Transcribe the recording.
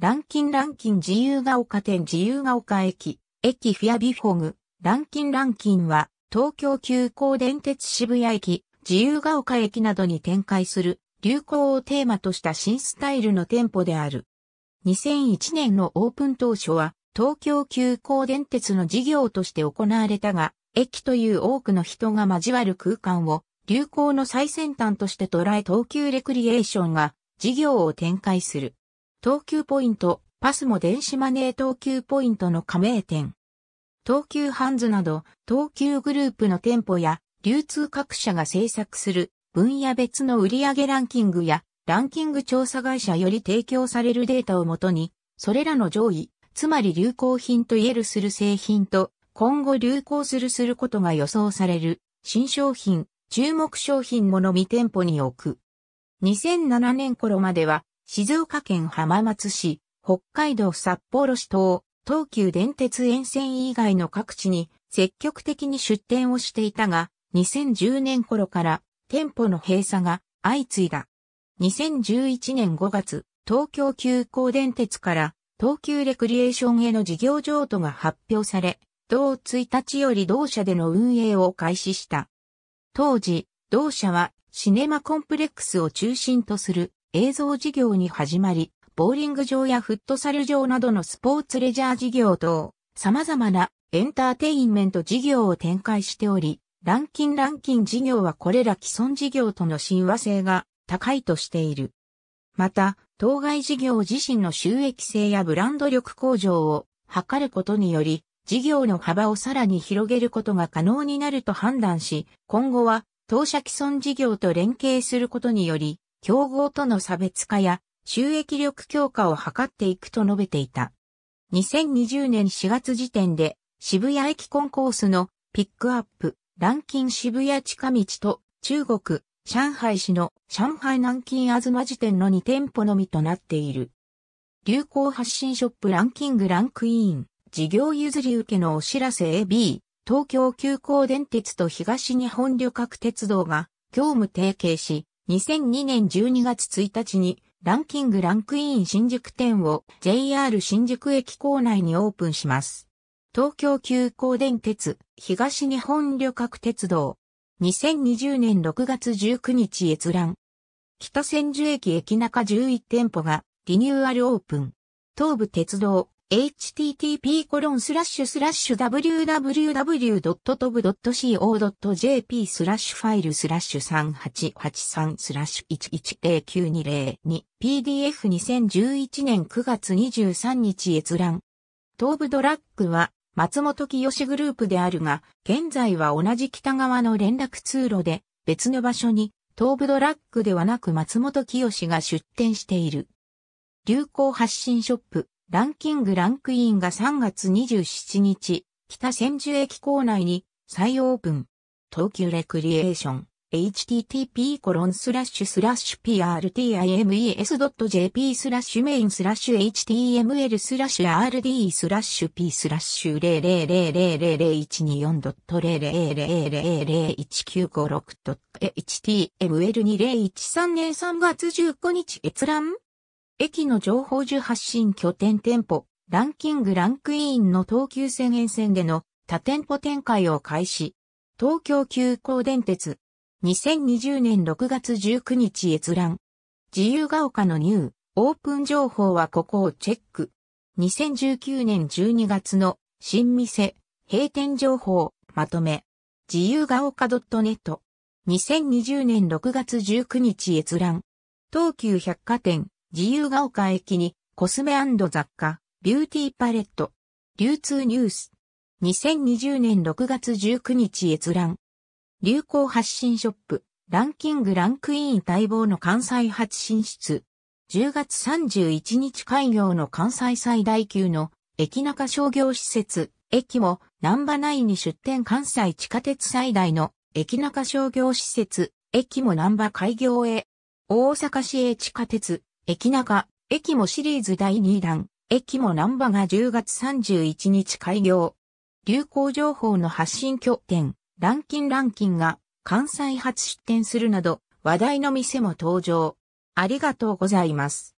ランキンランキン自由が丘店自由が丘駅、駅フィアビフォグ、ランキンランキンは、東京急行電鉄渋谷駅、自由が丘駅などに展開する、流行をテーマとした新スタイルの店舗である。2001年のオープン当初は、東京急行電鉄の事業として行われたが、駅という多くの人が交わる空間を、流行の最先端として捉え東急レクリエーションが事業を展開する。東急ポイント、パスも電子マネー東急ポイントの加盟店。東急ハンズなど、東急グループの店舗や、流通各社が制作する分野別の売上ランキングや、ランキング調査会社より提供されるデータをもとに、それらの上位、つまり流行品と言えるする製品と、今後流行するすることが予想される、新商品、注目商品ものみ店舗に置く。2007年頃までは、静岡県浜松市、北海道札幌市等、東急電鉄沿線以外の各地に積極的に出店をしていたが、2010年頃から店舗の閉鎖が相次いだ。2011年5月、東京急行電鉄から東急レクリエーションへの事業譲渡が発表され、同1日より同社での運営を開始した。当時、同社はシネマコンプレックスを中心とする映像事業に始まり、ボーリング場やフットサル場などのスポーツレジャー事業等、様々なエンターテインメント事業を展開しており、ランキンランキン事業はこれら既存事業との親和性が高いとしている。また、当該事業自身の収益性やブランド力向上を図ることにより、事業の幅をさらに広げることが可能になると判断し、今後は当社既存事業と連携することにより、競合との差別化や収益力強化を図っていくと述べていた。2020年4月時点で渋谷駅コンコースのピックアップ、南京渋谷近道と中国、上海市の上海南京あずま時点の2店舗のみとなっている。流行発信ショップランキングランクイン、事業譲り受けのお知らせ AB、東京急行電鉄と東日本旅客鉄道が業務提携し、2002年12月1日にランキングランクイン新宿店を JR 新宿駅構内にオープンします。東京急行電鉄、東日本旅客鉄道。2020年6月19日閲覧。北千住駅駅中11店舗がリニューアルオープン。東武鉄道、http://www.tob.co.jp スラッシュファイルスラッシュ3883スラッシュ110920 PDF2011 年9月23日閲覧。東部ドラッグは松本清グループであるが、現在は同じ北側の連絡通路で別の場所に東部ドラッグではなく松本清が出店している。流行発信ショップランキングランクインが3月27日、北千住駅構内に再オープン。東急レクリエーション、http コロンスラッシュスラッシュ prtimes.jp スラッシュメインスラッシュ html スラッシュ rd スラッシュ p スラッシュ0 0 0 0 1 2 4 0 0 0 0 1 9 5 h t m l 2 0 1 3年3月15日閲覧駅の情報受発信拠点店舗、ランキングランクインの東急線沿線での多店舗展開を開始。東京急行電鉄。2020年6月19日閲覧。自由が丘のニュー、オープン情報はここをチェック。2019年12月の新店、閉店情報、まとめ。自由が丘 .net。2020年6月19日閲覧。東急百貨店、自由が丘駅にコスメ雑貨、ビューティーパレット、流通ニュース。2020年6月19日閲覧。流行発信ショップ、ランキングランクイン待望の関西発進出。10月31日開業の関西最大級の駅中商業施設、駅も南波内に出店関西地下鉄最大の駅中商業施設、駅も南波開業へ。大阪市営地下鉄、駅中、駅もシリーズ第2弾、駅もナンバが10月31日開業。流行情報の発信拠点、ランキンランキンが関西初出店するなど話題の店も登場。ありがとうございます。